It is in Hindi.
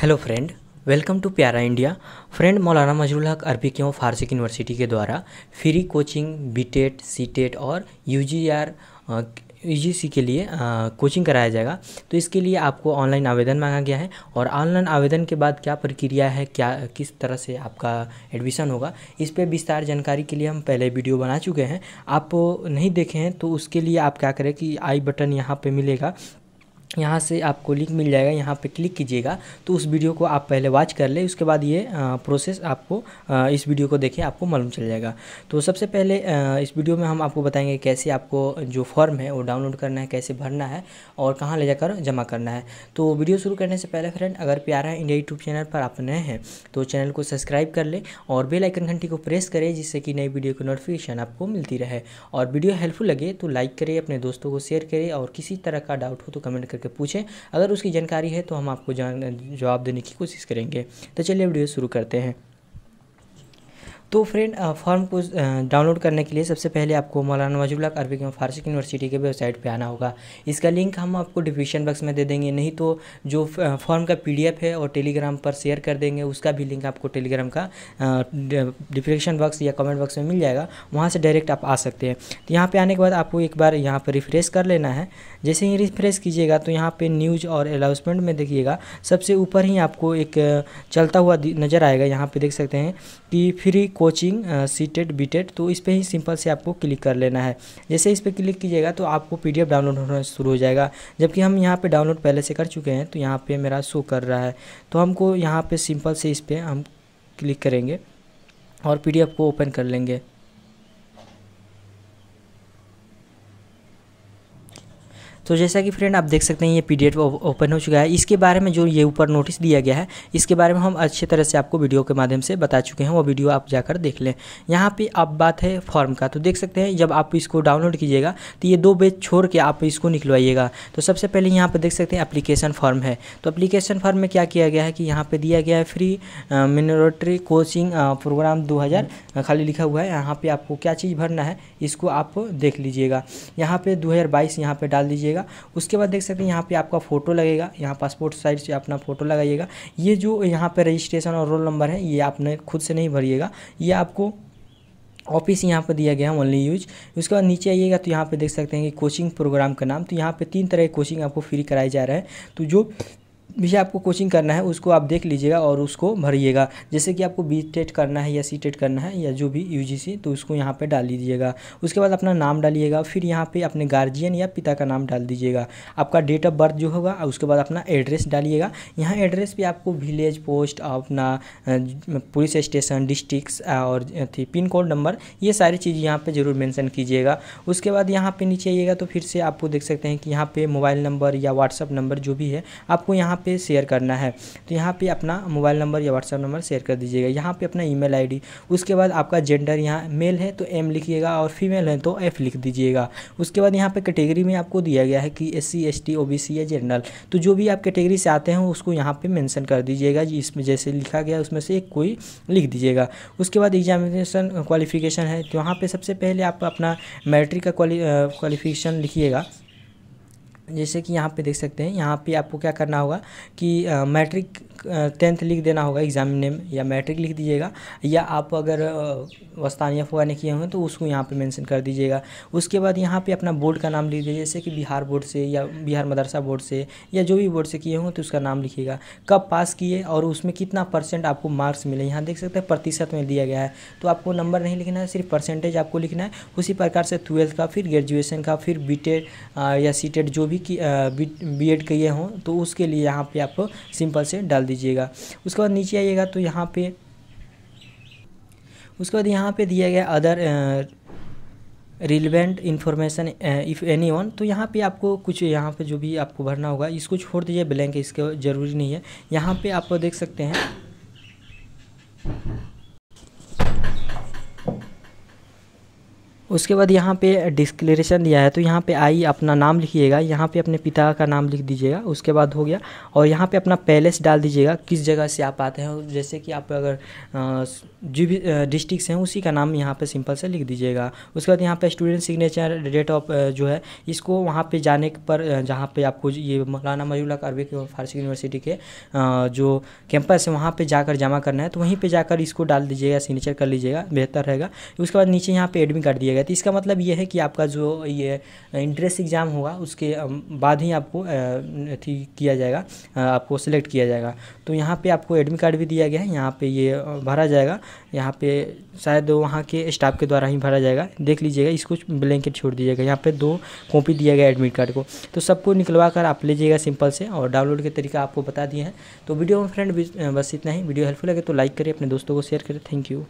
hello friend welcome to Pyara India friend Maulana Mazharul Haque अरबी क्यों फारसिक यूनिवर्सिटी के द्वारा फ्री कोचिंग बीटेट सीटेट और यूजीआर यूजीसी के लिए आ, कोचिंग कराया जाएगा तो इसके लिए आपको ऑनलाइन आवेदन मांगा गया है और ऑनलाइन आवेदन के बाद क्या प्रक्रिया है क्या किस तरह से आपका एडमिशन होगा इस पर विस्तार जानकारी के लिए हम पहले वीडियो बना चुके हैं आप नहीं देखे हैं तो उसके लिए आप क्या करें कि आई बटन यहाँ पर मिलेगा यहाँ से आपको लिंक मिल जाएगा यहाँ पे क्लिक कीजिएगा तो उस वीडियो को आप पहले वॉच कर ले उसके बाद ये प्रोसेस आपको इस वीडियो को देखे आपको मालूम चल जाएगा तो सबसे पहले इस वीडियो में हम आपको बताएंगे कैसे आपको जो फॉर्म है वो डाउनलोड करना है कैसे भरना है और कहाँ ले जाकर जमा करना है तो वीडियो शुरू करने से पहले फ्रेंड अगर प्यारा है इंडिया यूट्यूब चैनल पर आप नए हैं तो चैनल को सब्सक्राइब कर लें और बेल आइकन घंटी को प्रेस करें जिससे कि नई वीडियो की नोटिफिकेशन आपको मिलती रहे और वीडियो हेल्पफुल लगे तो लाइक करें अपने दोस्तों को शेयर करें और किसी तरह का डाउट हो तो कमेंट करके करके पूछें अगर उसकी जानकारी है तो हम आपको जवाब देने की कोशिश करेंगे तो चलिए वीडियो शुरू करते हैं तो फ्रेंड फॉर्म को डाउनलोड करने के लिए सबसे पहले आपको मौलाना वजूल्ला अरबिक फारसी यूनिवर्सिटी के वेबसाइट पे आना होगा इसका लिंक हम आपको डिस्क्रिप्शन बॉक्स में दे देंगे नहीं तो जो फॉर्म का पीडीएफ है और टेलीग्राम पर शेयर कर देंगे उसका भी लिंक आपको टेलीग्राम का डिस्क्रिप्शन बॉक्स या कमेंट बॉक्स में मिल जाएगा वहाँ से डायरेक्ट आप आ सकते हैं तो यहाँ पर आने के बाद आपको एक बार यहाँ पर रिफ्रेश कर लेना है जैसे ही रिफ्रेश कीजिएगा तो यहाँ पर न्यूज़ और अनाउंसमेंट में देखिएगा सबसे ऊपर ही आपको एक चलता हुआ नज़र आएगा यहाँ पर देख सकते हैं कि फ्री कोचिंग सीटेड बीटेड तो इस पर ही सिंपल से आपको क्लिक कर लेना है जैसे इस पर क्लिक कीजिएगा तो आपको पी डाउनलोड होना शुरू हो जाएगा जबकि हम यहाँ पर डाउनलोड पहले से कर चुके हैं तो यहाँ पर मेरा शो कर रहा है तो हमको यहाँ पर सिंपल से इस पर हम क्लिक करेंगे और पी को ओपन कर लेंगे तो जैसा कि फ्रेंड आप देख सकते हैं ये पी ओपन हो चुका है इसके बारे में जो ये ऊपर नोटिस दिया गया है इसके बारे में हम अच्छे तरह से आपको वीडियो के माध्यम से बता चुके हैं वो वीडियो आप जाकर देख लें यहाँ पर अब बात है फॉर्म का तो देख सकते हैं जब आप इसको डाउनलोड कीजिएगा तो ये दो बेच छोड़ के आप इसको निकलवाइएगा तो सबसे पहले यहाँ पर देख सकते हैं अप्लीकेशन फॉर्म है तो अप्लीकेशन फॉर्म में क्या किया गया है कि यहाँ पर दिया गया है फ्री मिनोरेटरी कोचिंग प्रोग्राम दो खाली लिखा हुआ है यहाँ पर आपको क्या चीज़ भरना है इसको आप देख लीजिएगा यहाँ हज़ार बाईस यहाँ पर डाल दीजिएगा लगेगा उसके बाद देख सकते हैं यहाँ पे आपका फ़ोटो लगेगा यहाँ पासपोर्ट साइज से अपना फ़ोटो लगाइएगा ये जो यहाँ पे रजिस्ट्रेशन और रोल नंबर है ये आपने खुद से नहीं भरिएगा ये आपको ऑफिस यहाँ पर दिया गया है ओनली यूज उसके बाद नीचे आइएगा तो यहाँ पे देख सकते हैं कि कोचिंग प्रोग्राम का नाम तो यहाँ पे तीन तरह के कोचिंग आपको फ्री कराया जा रहा है तो जो विषय आपको कोचिंग करना है उसको आप देख लीजिएगा और उसको भरिएगा जैसे कि आपको बी टेट करना है या सी टेट करना है या जो भी यू तो उसको यहाँ पर डाल दीजिएगा उसके बाद अपना नाम डालिएगा फिर यहाँ पर अपने गार्जियन या पिता का नाम डाल दीजिएगा आपका डेट ऑफ बर्थ जो होगा उसके बाद अपना एड्रेस डालिएगा यहाँ एड्रेस भी आपको विलेज पोस्ट अपना पुलिस स्टेशन डिस्ट्रिक्स और थी पिन कोड नंबर ये सारी चीज़ यहाँ पे ज़रूर मेंशन कीजिएगा उसके बाद यहाँ पे नीचे आइएगा तो फिर से आपको देख सकते हैं कि यहाँ पे मोबाइल नंबर या व्हाट्सअप नंबर जो भी है आपको यहाँ पे शेयर करना है तो यहाँ पे अपना मोबाइल नंबर या व्हाट्सअप नंबर शेयर कर दीजिएगा यहाँ पे अपना ईमेल आईडी उसके बाद आपका जेंडर यहाँ मेल है तो एम लिखिएगा और फीमेल है तो एफ लिख दीजिएगा उसके बाद यहाँ पे कैटेगरी में आपको दिया गया है कि S C S T O B C या जनरल तो जो भी आप कैटेगरी से आते हैं उसको यहाँ पर मैंसन कर दीजिएगा इसमें जैसे लिखा गया उसमें से एक कोई लिख दीजिएगा उसके बाद एग्जामिनेशन क्वालिफिकेशन है तो यहाँ पर सबसे पहले आप अपना मैट्रिक का क्वालिफिकेशन लिखिएगा जैसे कि यहाँ पे देख सकते हैं यहाँ पे आपको क्या करना होगा कि मैट्रिक टेंथ लिख देना होगा एग्ज़ाम नेम या मैट्रिक लिख दीजिएगा या आप अगर वस्तानियफ वगैरह किए होंगे तो उसको यहाँ पे मेंशन कर दीजिएगा उसके बाद यहाँ पे अपना बोर्ड का नाम लिख दीजिए जैसे कि बिहार बोर्ड से या बिहार मदरसा बोर्ड से या जो भी बोर्ड से किए होंगे तो उसका नाम लिखिएगा कब पास किए और उसमें कितना परसेंट आपको मार्क्स मिले यहाँ देख सकते हैं प्रतिशत में दिया गया है तो आपको नंबर नहीं लिखना है सिर्फ परसेंटेज आपको लिखना है उसी प्रकार से ट्वेल्थ का फिर ग्रेजुएसन का फिर बी या सी जो भी भी की बी एड किए हों तो उसके लिए यहाँ पे आप सिंपल से डाल दीजिएगा उसके बाद नीचे आइएगा तो यहाँ पे उसके बाद यहाँ पे दिया गया other relevant information if any one तो यहाँ पे आपको कुछ यहाँ पे जो भी आपको भरना होगा इसको छोड़ दीजिए ब्लैंक इसके ज़रूरी नहीं है यहाँ पे आप देख सकते हैं उसके बाद यहाँ पे डिस्क्लेरेशन दिया है तो यहाँ पे आई अपना नाम लिखिएगा यहाँ पे अपने पिता का नाम लिख दीजिएगा उसके बाद हो गया और यहाँ पे अपना पैलेस डाल दीजिएगा किस जगह से आप आते हैं जैसे कि आप अगर जो भी डिस्ट्रिक्ट हैं उसी का नाम यहाँ पर सिंपल से लिख दीजिएगा उसके बाद यहाँ पर स्टूडेंट सिग्नेचर डेट ऑफ जो है इसको वहाँ पर जाने पर जहाँ पर आपको ये मौलाना मयूला अरबी फारसी यूनिवर्सिटी के जो कैंपस है वहाँ पर जाकर जमा करना है तो वहीं पर जाकर इसको डाल दीजिएगा सिग्नेचर कर लीजिएगा बेहतर रहेगा उसके बाद नीचे यहाँ पर एडमिट कर दिएगा तो इसका मतलब ये है कि आपका जो ये इंट्रेंस एग्ज़ाम होगा उसके बाद ही आपको किया जाएगा आपको सिलेक्ट किया जाएगा तो यहाँ पे आपको एडमिट कार्ड भी दिया गया है यहाँ पे ये भरा जाएगा यहाँ पे शायद वहाँ के स्टाफ के द्वारा ही भरा जाएगा देख लीजिएगा इसको ब्लैंकेट छोड़ दीजिएगा यहाँ पे दो कॉपी दिया गया एडमिट कार्ड को तो सबको निकलवा कर आप लीजिएगा सिंपल से और डाउनलोड के तरीका आपको बता दिए हैं तो वीडियो में फ्रेंड बस इतना ही वीडियो हेल्पफुल लगे तो लाइक करिए अपने दोस्तों को शेयर करें थैंक यू